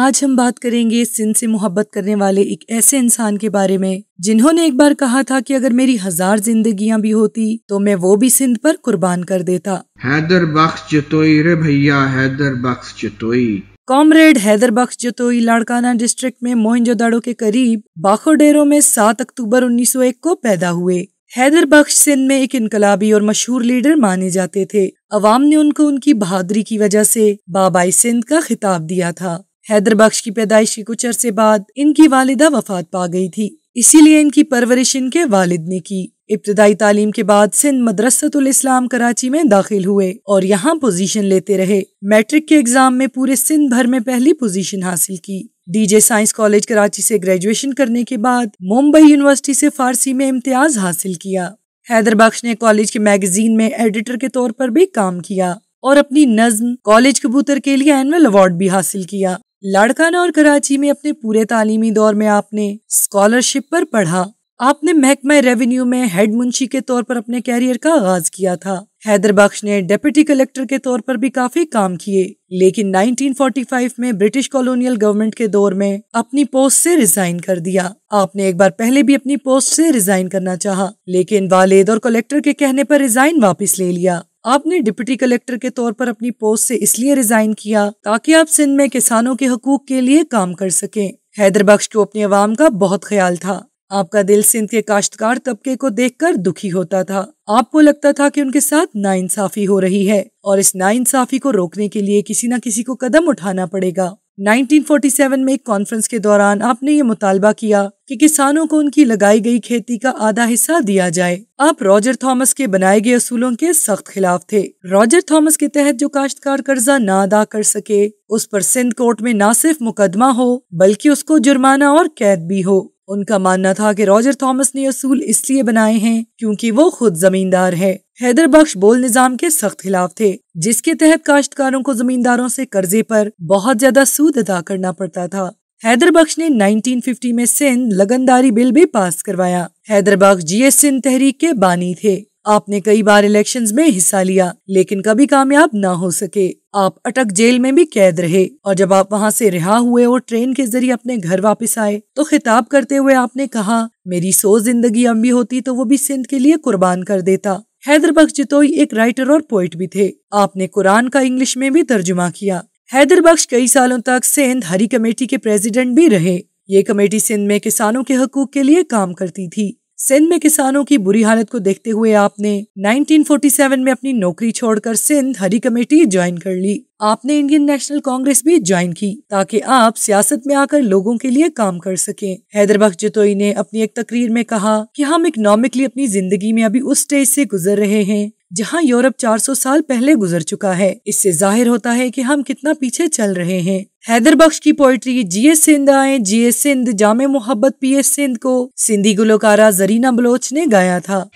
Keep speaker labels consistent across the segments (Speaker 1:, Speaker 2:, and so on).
Speaker 1: आज हम बात करेंगे सिंध से मोहब्बत करने वाले एक ऐसे इंसान के बारे में जिन्होंने एक बार कहा था कि अगर मेरी हजार जिंदगियां भी होती तो मैं वो भी सिंध पर कुर्बान कर देता हैदर बख्श जतोई रे भैया हैदर बख्श जतोई कॉमरेड हैदर बख्श जतोई लाड़काना डिस्ट्रिक्ट में मोहनजोदाड़ो के करीब बाखोडेरो में सात अक्टूबर उन्नीस को पैदा हुए हैदर बख्श सिंध में एक इनकलाबी और मशहूर लीडर माने जाते थे अवाम ने उनको उनकी बहादुरी की वजह से बाबाई सिंध का खिताब दिया था हैदर बख्श की पैदाइश के कुछ अरसे बाद इनकी वालिदा वफात पा गई थी इसीलिए इनकी परवरिश इनके वालिद ने की इब्तदाई तालीम के बाद सिंध मदरसतुल इस्लाम कराची में दाखिल हुए और यहाँ पोजीशन लेते रहे मैट्रिक के एग्जाम में पूरे सिंध भर में पहली पोजीशन हासिल की डीजे साइंस कॉलेज कराची से ग्रेजुएशन करने के बाद मुंबई यूनिवर्सिटी से फारसी में इम्तियाज हासिल किया हैदर बख्श ने कॉलेज के मैगजीन में एडिटर के तौर पर भी काम किया और अपनी नज्म कॉलेज कबूतर के लिए एनुअल अवार्ड भी हासिल किया लाड़काना और कराची में अपने पूरे तालीमी दौर में आपने स्कॉलरशिप पर पढ़ा आपने महकमा रेवेन्यू में हेड मुंशी के तौर पर अपने कैरियर का आगाज किया था हैदर बख्श ने डेप्यूटी कलेक्टर के तौर पर भी काफी काम किए लेकिन 1945 में ब्रिटिश कॉलोनियल गवर्नमेंट के दौर में अपनी पोस्ट से रिजाइन कर दिया आपने एक बार पहले भी अपनी पोस्ट से रिजाइन करना चाहा, लेकिन वालेद और कलेक्टर के कहने पर रिजाइन वापस ले लिया आपने डिप्टी कलेक्टर के तौर पर अपनी पोस्ट से इसलिए रिजाइन किया ताकि आप सिंध में किसानों के हकूक के लिए काम कर सकें हैदरबख्श को अपनी आवाम का बहुत ख्याल था आपका दिल सिंध के काश्तकार तबके को देखकर दुखी होता था आपको लगता था कि उनके साथ नाइंसाफी हो रही है और इस नाइंसाफी को रोकने के लिए किसी न किसी को कदम उठाना पड़ेगा 1947 में एक कॉन्फ्रेंस के दौरान आपने ये मुतालबा किया कि किसानों को उनकी लगाई गई खेती का आधा हिस्सा दिया जाए आप रॉजर थॉमस के बनाए गए असूलों के सख्त खिलाफ थे रॉजर थॉमस के तहत जो काश्तकार कर्जा ना अदा कर सके उस पर सिंध कोर्ट में ना सिर्फ मुकदमा हो बल्कि उसको जुर्माना और कैद भी हो उनका मानना था कि रॉजर थॉमस ने असूल इसलिए बनाए हैं क्योंकि वो खुद जमींदार है हैदर बख्श बोल निजाम के सख्त खिलाफ थे जिसके तहत काश्तकारों को जमींदारों से कर्जे पर बहुत ज्यादा सूद अदा करना पड़ता था हैदर बख्श ने 1950 में सिंध लगनदारी बिल भी पास करवाया हैदर बख्श जी एस सिंध तहरीक के बानी थे आपने कई बार इलेक्शंस में हिस्सा लिया लेकिन कभी कामयाब ना हो सके आप अटक जेल में भी कैद रहे और जब आप वहाँ से रिहा हुए और ट्रेन के जरिए अपने घर वापस आए तो खिताब करते हुए आपने कहा मेरी सो जिंदगी अम्बी होती तो वो भी सिंध के लिए कुर्बान कर देता हैदर बख्श जितोई एक राइटर और पोइट भी थे आपने कुरान का इंग्लिश में भी तर्जुमा किया हैदर बख्श कई सालों तक सिंध हरी कमेटी के प्रेसिडेंट भी रहे ये कमेटी सिंध में किसानों के हकूक के लिए काम करती थी सिंध में किसानों की बुरी हालत को देखते हुए आपने 1947 में अपनी नौकरी छोड़कर सिंध हरी कमेटी ज्वाइन कर ली आपने इंडियन नेशनल कांग्रेस भी ज्वाइन की ताकि आप सियासत में आकर लोगों के लिए काम कर सकें हैदरबख्श जतोई ने अपनी एक तकरीर में कहा कि हम इकोनॉमिकली अपनी जिंदगी में अभी उस स्टेज से गुजर रहे हैं जहां यूरोप 400 साल पहले गुजर चुका है इससे जाहिर होता है कि हम कितना पीछे चल रहे हैं बख्श की पोइट्री जी एस सिंध आए जी एस सिंध जामे मोहब्बत पी एस सिंध को सिंधी गुलकारा जरीना बलोच ने गाया था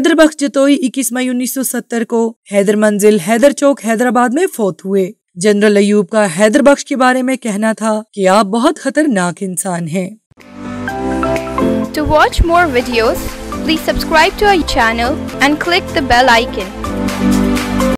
Speaker 1: बख्श जतोई 21 मई 1970 को हैदर मंजिल हैदर चौक हैदराबाद में फौत हुए जनरल अयूब का बख्श के बारे में कहना था कि आप बहुत खतरनाक इंसान हैं। To watch more videos, please subscribe to our channel and click the bell icon